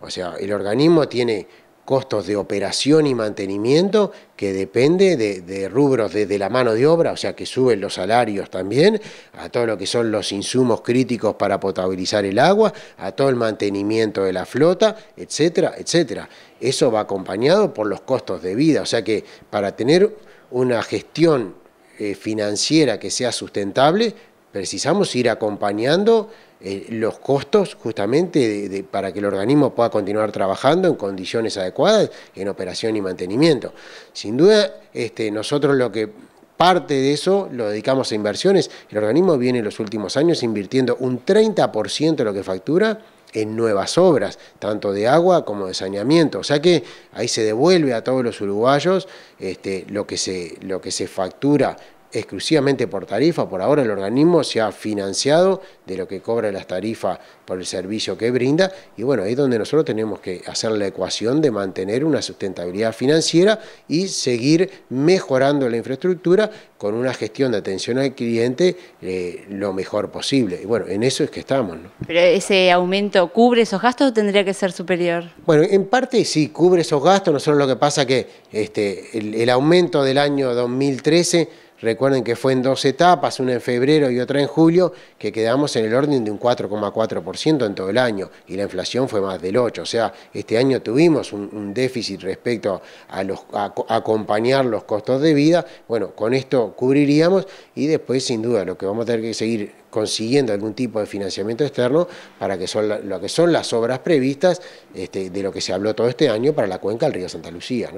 O sea, el organismo tiene costos de operación y mantenimiento que depende de, rubros desde la mano de obra, o sea que suben los salarios también, a todo lo que son los insumos críticos para potabilizar el agua, a todo el mantenimiento de la flota, etcétera, etcétera. Eso va acompañado por los costos de vida, o sea que para tener una gestión eh, financiera que sea sustentable, precisamos ir acompañando eh, los costos justamente para que el organismo pueda continuar trabajando en condiciones adecuadas en operación y mantenimiento. Sin duda, este, nosotros lo que parte de eso lo dedicamos a inversiones. El organismo viene en los últimos años invirtiendo un 30% de lo que factura en nuevas obras, tanto de agua como de saneamiento. O sea que ahí se devuelve a todos los uruguayos este, lo, que se, lo que se factura exclusivamente por tarifa, por ahora el organismo se ha financiado de lo que cobra las tarifas por el servicio que brinda y bueno, ahí es donde nosotros tenemos que hacer la ecuación de mantener una sustentabilidad financiera y seguir mejorando la infraestructura con una gestión de atención al cliente eh, lo mejor posible. Y bueno, en eso es que estamos. ¿Pero ese aumento cubre esos gastos o tendría que ser superior? Bueno, en parte sí, cubre esos gastos, nosotros lo que pasa que este, el aumento del año 2013 Recuerden que fue en dos etapas, una en febrero y otra en julio, que quedamos en el orden de un 4,4% en todo el año y la inflación fue más del 8%. O sea, este año tuvimos un, déficit respecto a, los, acompañar los costos de vida. Bueno, con esto cubriríamos y después, sin duda, lo que vamos a tener que seguir consiguiendo algún tipo de financiamiento externo para que son lo que son las obras previstas este, de lo que se habló todo este año para la cuenca del río Santa Lucía.